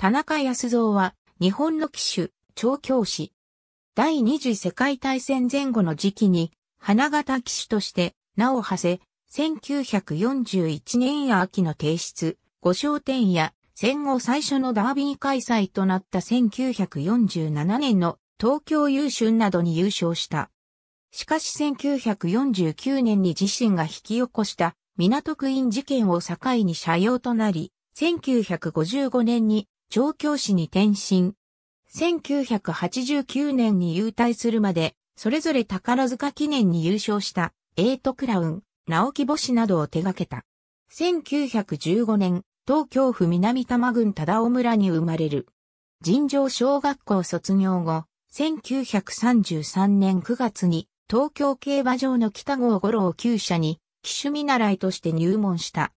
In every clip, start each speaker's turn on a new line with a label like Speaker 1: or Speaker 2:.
Speaker 1: 田中康造は、日本の騎手、調教師。第二次世界大戦前後の時期に、花形騎手として名を馳せ、1941年秋の提出、五商店や戦後最初のダービー開催となった1947年の東京優春などに優勝した。しかし1949年に自身が引き起こした港区院事件を境に社用となり、1955年に調教師に転身。1989年に優退するまで、それぞれ宝塚記念に優勝したエイトクラウン、直木星などを手掛けた。1915年、東京府南多摩郡忠尾村に生まれる。尋常小学校卒業後、1933年9月に東京競馬場の北郷五郎厩舎に騎手見習いとして入門した。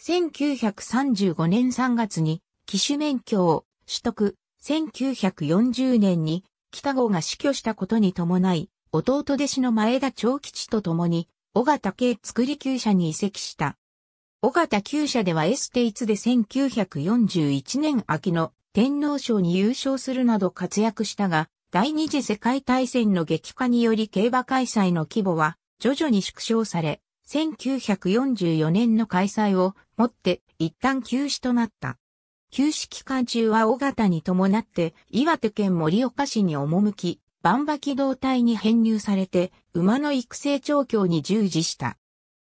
Speaker 1: 1935年3月に騎手免許を取得、1940年に北郷が死去したことに伴い、弟弟子の前田長吉と共に、尾形系作り級者に移籍した。尾形級者ではエステイツで1941年秋の天皇賞に優勝するなど活躍したが、第二次世界大戦の激化により競馬開催の規模は徐々に縮小され、1944年の開催をもって一旦休止となった。休止期間中は尾形に伴って岩手県盛岡市に赴き、万馬機動隊に編入されて馬の育成調教に従事した。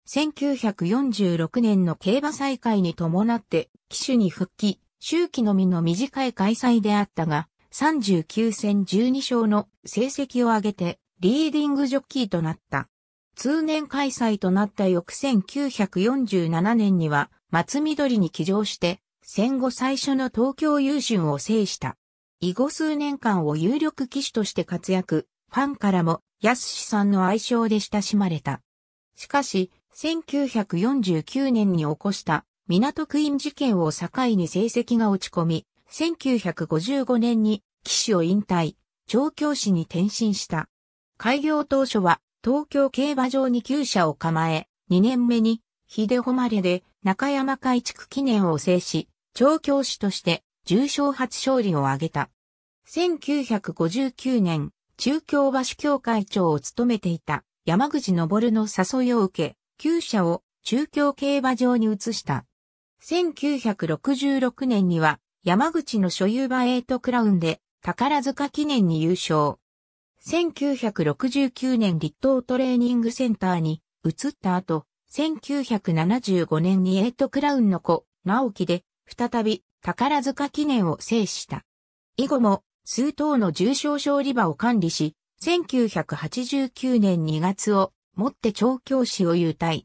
Speaker 1: 1946年の競馬再開に伴って騎手に復帰、周期のみの短い開催であったが、39戦12勝の成績を上げてリーディングジョッキーとなった。通年開催となった翌1947年には松緑に起乗して戦後最初の東京優春を制した。以後数年間を有力騎手として活躍、ファンからも、安志さんの愛称で親しまれた。しかし、1949年に起こした港区ン事件を境に成績が落ち込み、1955年に騎手を引退、調教師に転身した。開業当初は東京競馬場に旧車を構え、2年目に、秀誉で中山海築記念を制し、調教師として重賞初勝利を挙げた。1959年、中京橋主協会長を務めていた山口昇の誘いを受け、旧社を中京競馬場に移した。1966年には山口の所有馬エイトクラウンで宝塚記念に優勝。1969年立東トレーニングセンターに移った後、1975年にエイトクラウンの子、直樹で再び宝塚記念を制した。以後も数頭の重症症理場を管理し、1989年2月をもって調教師を優退。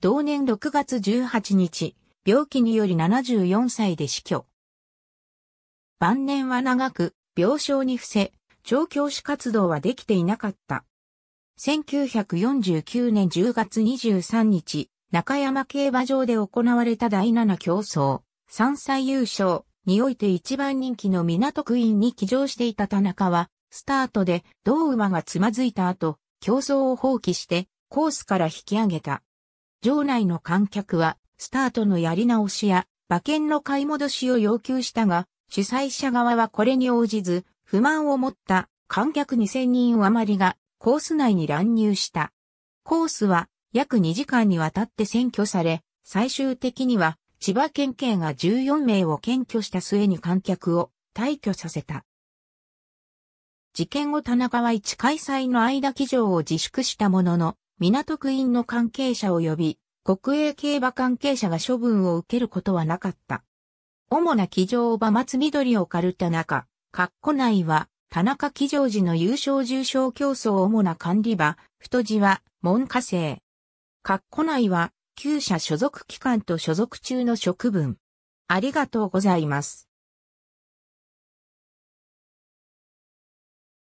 Speaker 1: 同年6月18日、病気により74歳で死去。晩年は長く、病床に伏せ、調教師活動はできていなかった。1949年10月23日、中山競馬場で行われた第7競争。3歳優勝において一番人気の港区員に騎乗していた田中は、スタートで同馬がつまずいた後、競争を放棄してコースから引き上げた。場内の観客は、スタートのやり直しや馬券の買い戻しを要求したが、主催者側はこれに応じず、不満を持った観客2000人余りがコース内に乱入した。コースは約2時間にわたって占拠され、最終的には千葉県警が14名を検挙した末に観客を退去させた。事件後田中は一開催の間騎乗を自粛したものの、港区院の関係者を呼び国営競馬関係者が処分を受けることはなかった。主な騎乗馬松緑を刈る田中、括弧内は、田中騎乗時の優勝重賞競争主な管理馬、太字は、門下生。括弧内は、旧社所属機関と所属中の職分。ありがとうございます。